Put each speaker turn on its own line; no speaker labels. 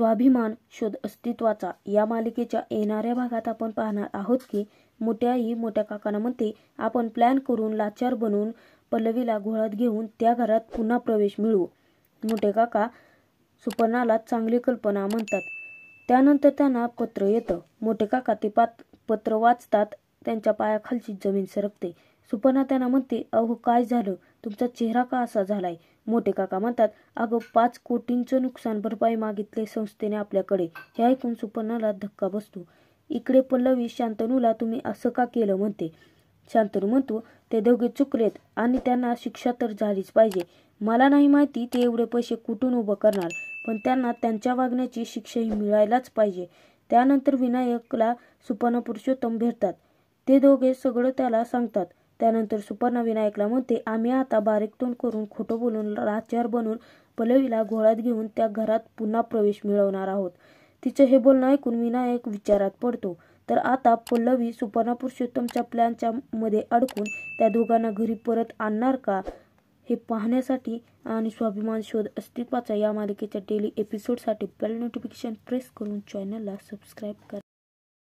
स्वाभिमान शोध अस्तित्वाचा या मालिकेच्या येणाऱ्या भागात आपण पाहणार आहोत की मोठ्याही मोठ्या काकांना म्हणते आपण प्लॅन करून लाचार बनवून पल्लवीला घोळात घेऊन त्या घरात पुन्हा प्रवेश मिळवू मोठे काका सुपर्णाला चांगली कल्पना म्हणतात त्यानंतर त्यांना पत्र येतं मोठे काका ते पात पत्र वाचतात त्यांच्या पायाखालची जमीन सरकते सुपर्णा त्यांना म्हणते अहो काय झालं तुमचा चेहरा का असा झालाय मोठे काका म्हणतात अगं पाच कोटींचं नुकसान भरपाई मागितले संस्थेने आपल्याकडे हे ऐकून सुपर्णाला धक्का बसतो इकडे पल्लवी शांतनूला तुम्ही असं का केलं म्हणते शांतनू म्हणतो ते दोघे चुकलेत आणि त्यांना शिक्षा तर झालीच पाहिजे मला नाही माहिती ते एवढे पैसे कुठून उभं करणार पण त्यांना त्यांच्या वागण्याची शिक्षाही मिळायलाच पाहिजे त्यानंतर विनायकला सुपर्णा पुरुषोत्तम भेटतात ते दोघे सगळं त्याला सांगतात त्यानंतर विनायकला म्हणते आम्ही आता बारीक तोंड करून खोटं बोलून राचार बनून पलवीला घोळ्यात घेऊन त्या घरात पुन्हा प्रवेश मिळवणार आहोत तिचं हे बोलणं ऐकून विनायक विचारात पडतो तर आता पल्लवी सुपर्णा पुरुषोत्तमच्या प्लॅनच्या मध्ये अडकून त्या दोघांना घरी परत आणणार का हे पाहण्यासाठी आणि स्वाभिमान शोध अस्तित्वाचा या मालिकेच्या डेली एपिसोडसाठी बेल नोटिफिकेशन प्रेस करून चॅनलला सबस्क्राईब करा